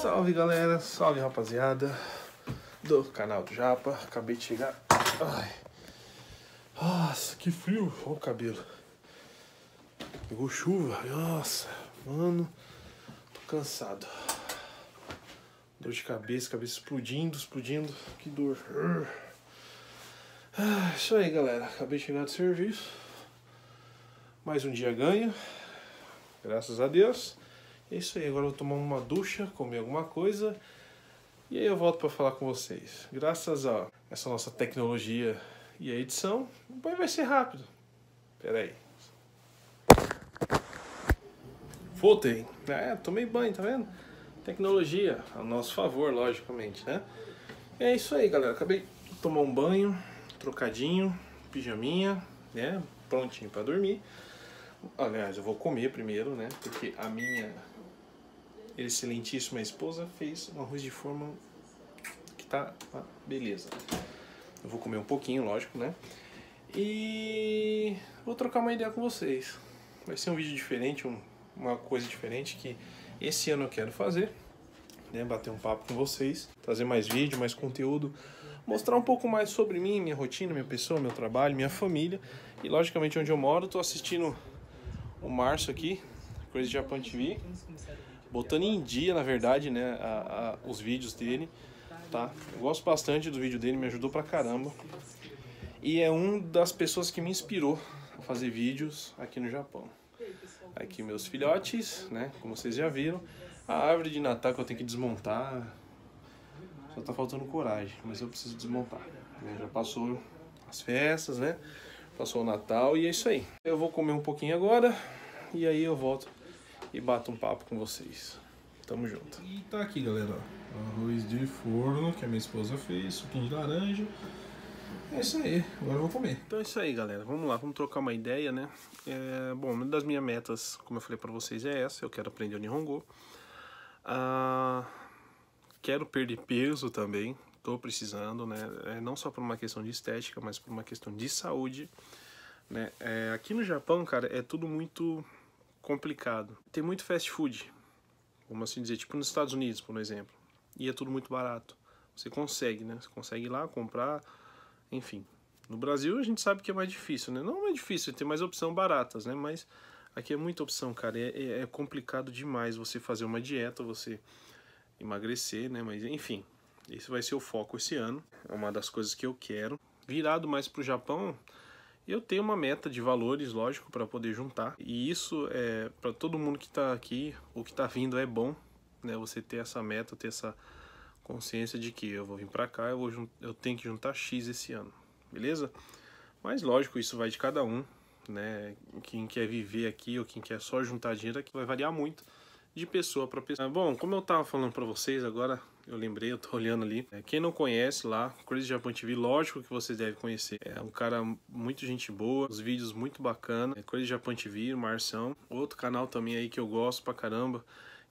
Salve galera, salve rapaziada do canal do Japa. Acabei de chegar. Ai. Nossa, que frio. Olha o cabelo. Pegou chuva. Nossa, mano. Tô cansado. Dor de cabeça, cabeça explodindo, explodindo. Que dor. Ah, isso aí, galera. Acabei de chegar do serviço. Mais um dia ganho. Graças a Deus. É isso aí, agora eu vou tomar uma ducha, comer alguma coisa e aí eu volto para falar com vocês. Graças a essa nossa tecnologia e a edição, o banho vai ser rápido. Pera aí. Voltei. Ah, é, tomei banho, tá vendo? Tecnologia a nosso favor, logicamente, né? É isso aí, galera. Acabei de tomar um banho, trocadinho, pijaminha, né? Prontinho para dormir. Aliás, eu vou comer primeiro, né? Porque a minha excelentíssima esposa fez um arroz de forma que tá uma beleza. Eu vou comer um pouquinho, lógico, né? E vou trocar uma ideia com vocês. Vai ser um vídeo diferente, um, uma coisa diferente que esse ano eu quero fazer. Né? Bater um papo com vocês, trazer mais vídeo, mais conteúdo, mostrar um pouco mais sobre mim, minha rotina, minha pessoa, meu trabalho, minha família. E logicamente onde eu moro, estou assistindo o Março aqui, coisa de Japan TV botando em dia, na verdade, né, a, a, os vídeos dele, tá? Eu gosto bastante do vídeo dele, me ajudou pra caramba. E é um das pessoas que me inspirou a fazer vídeos aqui no Japão. Aqui meus filhotes, né, como vocês já viram. A árvore de Natal que eu tenho que desmontar, só tá faltando coragem, mas eu preciso desmontar. já passou as festas, né? Passou o Natal e é isso aí. Eu vou comer um pouquinho agora e aí eu volto e bato um papo com vocês. Tamo junto. E tá aqui, galera. Arroz de forno que a minha esposa fez, suquinho de laranja. É isso aí, agora eu vou comer. Então é isso aí, galera. Vamos lá, vamos trocar uma ideia, né? É, bom, uma das minhas metas, como eu falei pra vocês, é essa. Eu quero aprender o Nihongo. Ah, quero perder peso também. Tô precisando, né? É, não só por uma questão de estética, mas por uma questão de saúde. Né? É, aqui no Japão, cara, é tudo muito complicado. Tem muito fast food, vamos assim dizer, tipo nos Estados Unidos, por exemplo. E é tudo muito barato. Você consegue, né? Você consegue ir lá comprar, enfim. No Brasil a gente sabe que é mais difícil, né? Não é difícil, tem mais opção baratas, né? Mas aqui é muita opção, cara. É, é, é complicado demais você fazer uma dieta, você emagrecer, né? Mas enfim, esse vai ser o foco esse ano. É uma das coisas que eu quero. Virado mais pro Japão, eu tenho uma meta de valores, lógico, para poder juntar. E isso é para todo mundo que está aqui ou que está vindo é bom, né? Você ter essa meta, ter essa consciência de que eu vou vir para cá, eu vou eu tenho que juntar X esse ano. Beleza? Mas lógico, isso vai de cada um, né? Quem quer viver aqui ou quem quer só juntar dinheiro aqui vai variar muito de pessoa para pessoa. Bom, como eu estava falando para vocês agora, eu lembrei, eu tô olhando ali. É, quem não conhece lá, Crazy Japan TV, lógico que vocês devem conhecer. É um cara muito gente boa, os vídeos muito bacana. É Crazy Japan TV, Marção. Outro canal também aí que eu gosto pra caramba.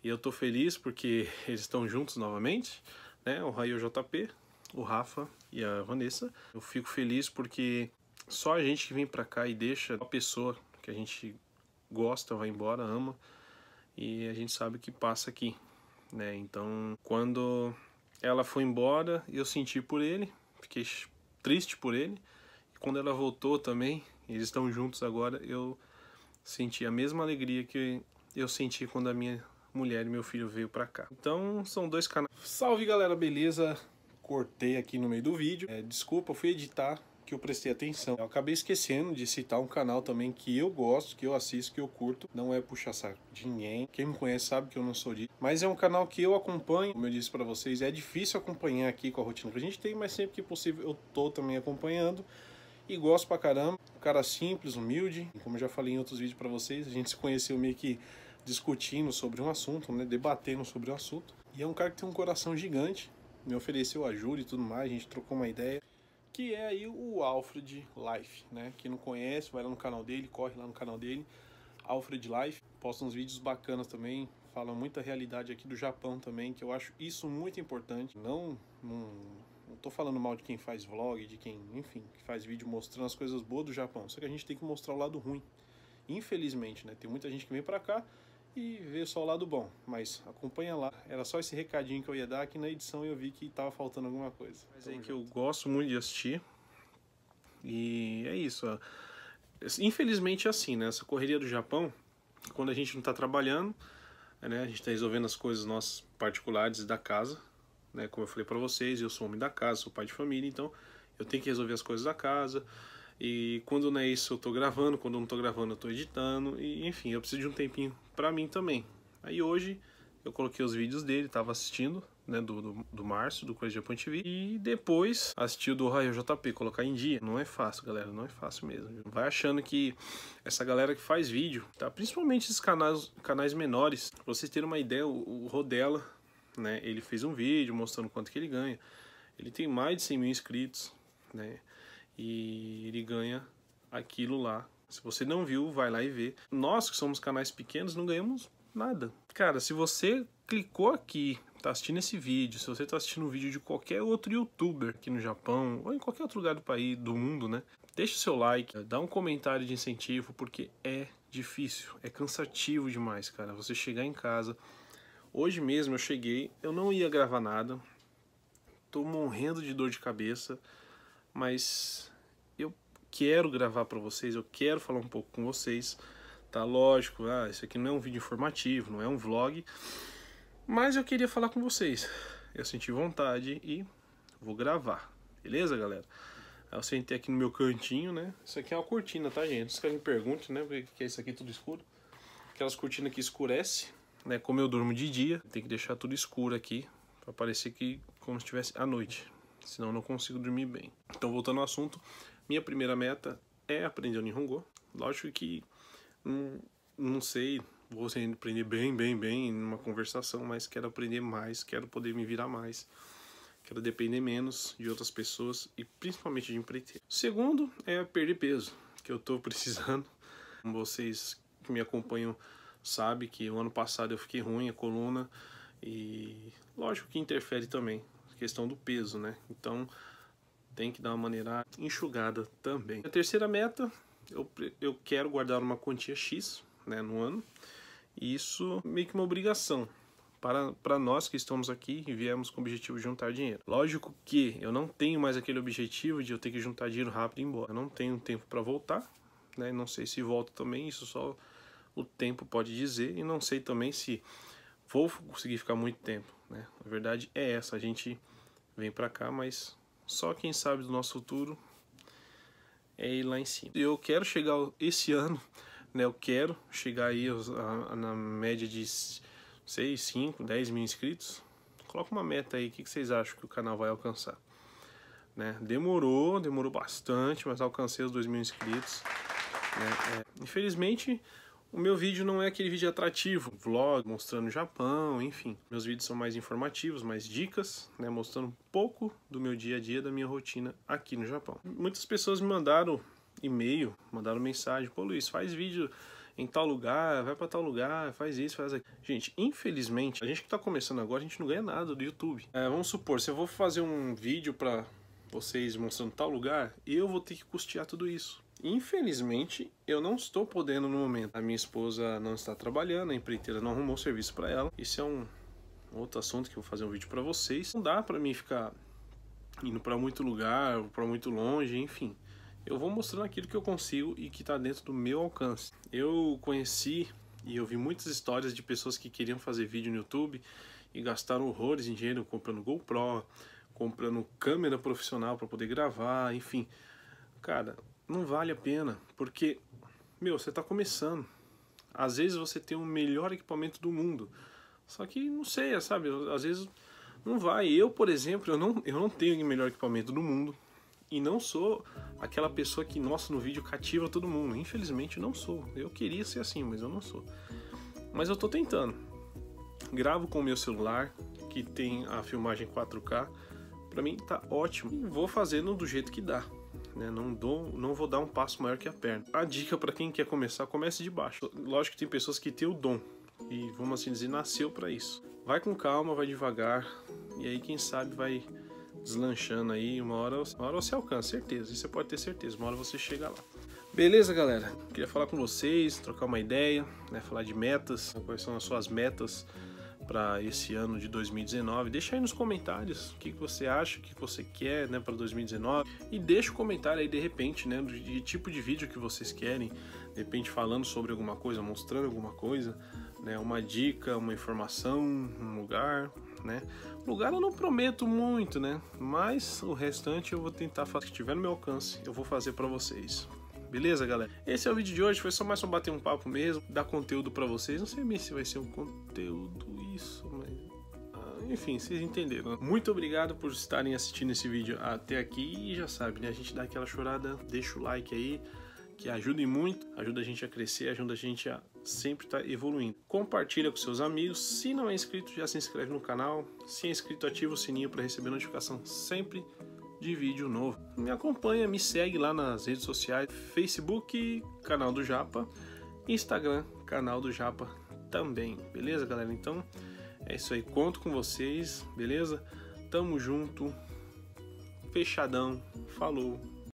E eu tô feliz porque eles estão juntos novamente, né? O Raio JP, o Rafa e a Vanessa. Eu fico feliz porque só a gente que vem pra cá e deixa a pessoa que a gente gosta, vai embora, ama. E a gente sabe que passa aqui né? Então, quando ela foi embora, eu senti por ele, fiquei triste por ele. E quando ela voltou também, eles estão juntos agora, eu senti a mesma alegria que eu senti quando a minha mulher e meu filho veio para cá. Então, são dois canais. Salve, galera, beleza? Cortei aqui no meio do vídeo. É, desculpa, fui editar, que eu prestei atenção. Eu acabei esquecendo de citar um canal também que eu gosto, que eu assisto, que eu curto. Não é puxa saco de ninguém. Quem me conhece sabe que eu não sou de. Mas é um canal que eu acompanho. Como eu disse para vocês, é difícil acompanhar aqui com a rotina que a gente tem, mas sempre que possível eu tô também acompanhando. E gosto pra caramba. Um cara simples, humilde. Como eu já falei em outros vídeos para vocês, a gente se conheceu meio que discutindo sobre um assunto, né? Debatendo sobre um assunto. E é um cara que tem um coração gigante. Me ofereceu ajuda e tudo mais, a gente trocou uma ideia que é aí o Alfred Life, né? Quem não conhece, vai lá no canal dele, corre lá no canal dele, Alfred Life. Posta uns vídeos bacanas também, fala muita realidade aqui do Japão também, que eu acho isso muito importante. Não, não, não tô falando mal de quem faz vlog, de quem, enfim, que faz vídeo mostrando as coisas boas do Japão, só que a gente tem que mostrar o lado ruim. Infelizmente, né? Tem muita gente que vem para cá e ver só o lado bom. Mas acompanha lá. Era só esse recadinho que eu ia dar, que na edição eu vi que estava faltando alguma coisa. Mas Tamo é que eu gosto muito de assistir. E é isso. Infelizmente é assim, né? Essa correria do Japão, quando a gente não está trabalhando, né? A gente está resolvendo as coisas nossas particulares da casa, né? Como eu falei para vocês, eu sou homem da casa, sou pai de família, então eu tenho que resolver as coisas da casa e quando não é isso, eu estou gravando, quando não estou gravando, eu estou editando, e enfim, eu preciso de um tempinho para mim também. Aí hoje eu coloquei os vídeos dele, tava assistindo, né, do, do, do Márcio, do Coisa de Japão TV, e depois assisti o do Raio JP, colocar em dia. Não é fácil, galera, não é fácil mesmo. Vai achando que essa galera que faz vídeo, tá? Principalmente esses canais, canais menores, pra vocês terem uma ideia, o, o Rodela, né, ele fez um vídeo mostrando quanto que ele ganha. Ele tem mais de 100 mil inscritos, né, e ele ganha aquilo lá. Se você não viu, vai lá e vê. Nós que somos canais pequenos não ganhamos nada. Cara, se você clicou aqui, tá assistindo esse vídeo, se você tá assistindo um vídeo de qualquer outro youtuber aqui no Japão ou em qualquer outro lugar do país, do mundo, né? Deixa o seu like, dá um comentário de incentivo, porque é difícil, é cansativo demais, cara. Você chegar em casa. Hoje mesmo eu cheguei, eu não ia gravar nada. Tô morrendo de dor de cabeça mas eu quero gravar para vocês, eu quero falar um pouco com vocês, tá? Lógico, ah, isso aqui não é um vídeo informativo, não é um vlog, mas eu queria falar com vocês. Eu senti vontade e vou gravar, beleza, galera? Eu sentei aqui no meu cantinho, né? Isso aqui é uma cortina, tá, gente? Vocês me perguntar, né? O que é isso aqui tudo escuro? Aquelas cortinas que escurece, né? Como eu durmo de dia, tem que deixar tudo escuro aqui, para parecer que como se estivesse à noite, senão não consigo dormir bem. Então, voltando ao assunto, minha primeira meta é aprender o Nihongo. Lógico que não, não sei, vou aprender bem, bem, bem numa conversação, mas quero aprender mais, quero poder me virar mais, quero depender menos de outras pessoas e principalmente de empreiteiro. Segundo é perder peso, que eu estou precisando. vocês que me acompanham sabem que o ano passado eu fiquei ruim a coluna e lógico que interfere também questão do peso, né? Então tem que dar uma maneira enxugada também. A terceira meta, eu, eu quero guardar uma quantia X né, no ano. E isso meio que uma obrigação para, para nós que estamos aqui e viemos com o objetivo de juntar dinheiro. Lógico que eu não tenho mais aquele objetivo de eu ter que juntar dinheiro rápido e ir embora. Eu não tenho tempo para voltar, né? não sei se volto também, isso só o tempo pode dizer. E não sei também se vou conseguir ficar muito tempo, né? A verdade é essa, a gente vem para cá, mas só quem sabe do nosso futuro é ir lá em cima. Eu quero chegar esse ano, né? Eu quero chegar aí na média de 6, 5, 10 mil inscritos. Coloca uma meta aí, o que vocês acham que o canal vai alcançar? Né? Demorou, demorou bastante, mas alcancei os 2 mil inscritos. Né? É, infelizmente, o meu vídeo não é aquele vídeo atrativo, vlog mostrando o Japão, enfim. Meus vídeos são mais informativos, mais dicas, né, mostrando um pouco do meu dia a dia, da minha rotina aqui no Japão. Muitas pessoas me mandaram e-mail, mandaram mensagem, pô Luiz, faz vídeo em tal lugar, vai para tal lugar, faz isso, faz aquilo. Gente, infelizmente, a gente que tá começando agora, a gente não ganha nada do YouTube. É, vamos supor, se eu vou fazer um vídeo para vocês mostrando tal lugar, eu vou ter que custear tudo isso. Infelizmente, eu não estou podendo no momento. A minha esposa não está trabalhando, a empreiteira não arrumou serviço para ela. Isso é um outro assunto que eu vou fazer um vídeo para vocês. Não dá para mim ficar indo para muito lugar, para muito longe, enfim. Eu vou mostrando aquilo que eu consigo e que está dentro do meu alcance. Eu conheci e eu vi muitas histórias de pessoas que queriam fazer vídeo no YouTube e gastaram horrores em dinheiro comprando GoPro, comprando câmera profissional para poder gravar, enfim. Cara, não vale a pena, porque, meu, você está começando. Às vezes você tem o melhor equipamento do mundo, só que não sei, sabe? Às vezes não vai. Eu, por exemplo, eu não, eu não tenho o melhor equipamento do mundo e não sou aquela pessoa que, nossa, no vídeo cativa todo mundo. Infelizmente, não sou. Eu queria ser assim, mas eu não sou. Mas eu tô tentando. Gravo com o meu celular, que tem a filmagem 4K. Pra mim tá ótimo. E vou fazendo do jeito que dá né? Não dou, não vou dar um passo maior que a perna. A dica para quem quer começar, comece de baixo. Lógico que tem pessoas que têm o dom e vamos assim dizer, nasceu para isso. Vai com calma, vai devagar e aí quem sabe vai deslanchando aí, uma hora, uma hora você alcança, certeza, isso você pode ter certeza, uma hora você chega lá. Beleza, galera? Queria falar com vocês, trocar uma ideia, né, falar de metas, quais são as suas metas para esse ano de 2019. Deixa aí nos comentários o que, que você acha, o que você quer né, para 2019 e deixa o um comentário aí de repente né, de tipo de vídeo que vocês querem, de repente falando sobre alguma coisa, mostrando alguma coisa, né, uma dica, uma informação, um lugar. Né? Lugar eu não prometo muito, né? Mas o restante eu vou tentar fazer. Se tiver no meu alcance, eu vou fazer para vocês. Beleza, galera? Esse é o vídeo de hoje. Foi só mais um bater um papo mesmo, dar conteúdo para vocês. Não sei se vai ser um conteúdo enfim, vocês entenderam. Né? Muito obrigado por estarem assistindo esse vídeo até aqui e já sabe, né? A gente dá aquela chorada, deixa o like aí, que ajuda muito, ajuda a gente a crescer, ajuda a gente a sempre estar tá evoluindo. Compartilha com seus amigos. Se não é inscrito, já se inscreve no canal. Se é inscrito, ativa o sininho para receber notificação sempre de vídeo novo. Me acompanha, me segue lá nas redes sociais, Facebook, canal do Japa, Instagram, canal do Japa também. Beleza, galera? Então, é isso aí, conto com vocês, beleza? Tamo junto, fechadão, falou!